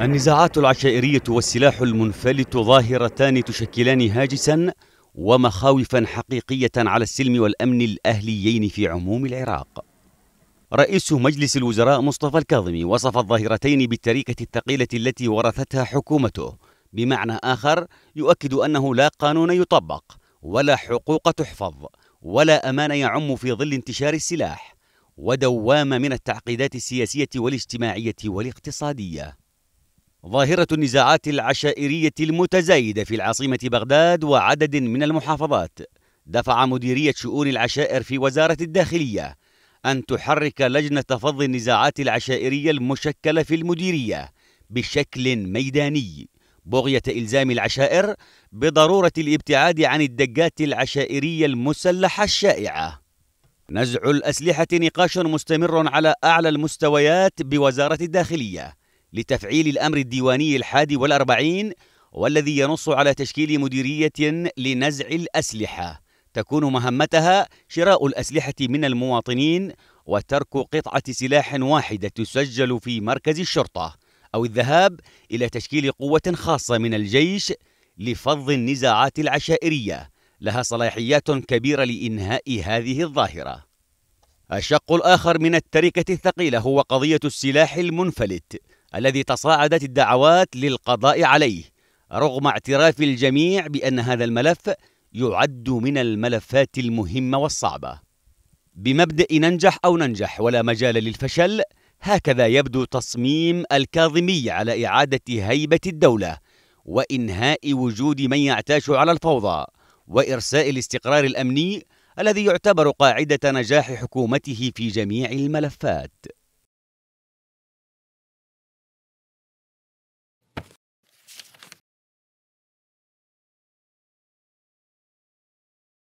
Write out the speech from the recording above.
النزاعات العشائرية والسلاح المنفلت ظاهرتان تشكلان هاجسا ومخاوفا حقيقية على السلم والأمن الأهليين في عموم العراق رئيس مجلس الوزراء مصطفى الكاظمي وصف الظاهرتين بالتريكة الثقيلة التي ورثتها حكومته بمعنى آخر يؤكد أنه لا قانون يطبق ولا حقوق تحفظ ولا أمان يعم في ظل انتشار السلاح ودوامة من التعقيدات السياسية والاجتماعية والاقتصادية ظاهرة النزاعات العشائرية المتزايدة في العاصمة بغداد وعدد من المحافظات دفع مديرية شؤون العشائر في وزارة الداخلية أن تحرك لجنة فض النزاعات العشائرية المشكلة في المديرية بشكل ميداني بغية إلزام العشائر بضرورة الابتعاد عن الدقات العشائرية المسلحة الشائعة نزع الأسلحة نقاش مستمر على أعلى المستويات بوزارة الداخلية لتفعيل الأمر الديواني الحادي والأربعين والذي ينص على تشكيل مديرية لنزع الأسلحة تكون مهمتها شراء الأسلحة من المواطنين وترك قطعة سلاح واحدة تسجل في مركز الشرطة أو الذهاب إلى تشكيل قوة خاصة من الجيش لفض النزاعات العشائرية لها صلاحيات كبيرة لإنهاء هذه الظاهرة الشق الآخر من التركة الثقيلة هو قضية السلاح المنفلت الذي تصاعدت الدعوات للقضاء عليه رغم اعتراف الجميع بأن هذا الملف يعد من الملفات المهمة والصعبة بمبدأ ننجح أو ننجح ولا مجال للفشل هكذا يبدو تصميم الكاظمي على إعادة هيبة الدولة وإنهاء وجود من يعتاش على الفوضى وإرساء الاستقرار الأمني الذي يعتبر قاعدة نجاح حكومته في جميع الملفات